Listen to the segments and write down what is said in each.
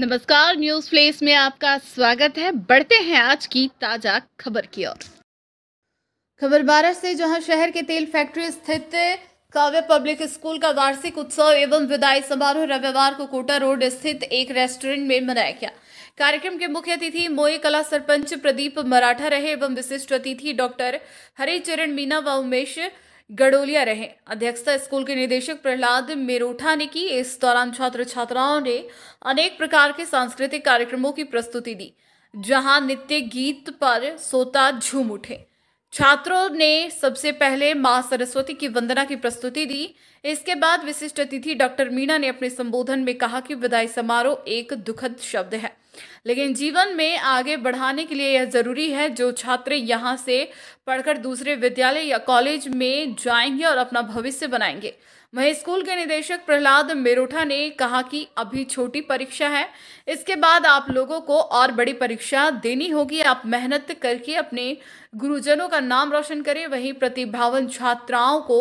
नमस्कार news place में आपका स्वागत है बढ़ते हैं आज की ताजा खबर की ओर खबर बारह से जहां शहर के तेल फैक्ट्री स्थित काव्य पब्लिक स्कूल का वार्षिक उत्सव एवं विदाई समारोह रविवार को कोटा रोड स्थित एक रेस्टोरेंट में मनाया गया कार्यक्रम के मुख्य अतिथि मोए कला सरपंच प्रदीप मराठा रहे एवं विशिष्ट अतिथि डॉक्टर हरिचरण मीना व उमेश गडोलिया रहे अध्यक्षता स्कूल के निदेशक प्रहलाद मेरोठा ने की इस दौरान छात्र छात्राओं ने अनेक प्रकार के सांस्कृतिक कार्यक्रमों की प्रस्तुति दी जहां नित्य गीत पर सोता झूम उठे छात्रों ने सबसे पहले मां सरस्वती की वंदना की प्रस्तुति दी इसके बाद विशिष्ट अतिथि डॉक्टर मीणा ने अपने संबोधन में कहा कि विदाई समारोह एक दुखद शब्द है लेकिन जीवन में आगे बढ़ाने के लिए यह ज़रूरी है जो छात्र यहाँ से पढ़कर दूसरे विद्यालय या कॉलेज में जाएंगे और अपना भविष्य बनाएंगे वहीं स्कूल के निदेशक प्रहलाद मेरोठा ने कहा कि अभी छोटी परीक्षा है इसके बाद आप लोगों को और बड़ी परीक्षा देनी होगी आप मेहनत करके अपने गुरुजनों का नाम रोशन करें वहीं प्रतिभावन छात्राओं को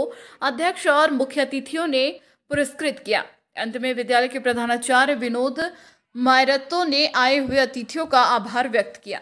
अध्यक्ष और मुख्य अतिथियों ने पुरस्कृत किया अंत में विद्यालय के प्रधानाचार्य विनोद मायरतों ने आए हुए अतिथियों का आभार व्यक्त किया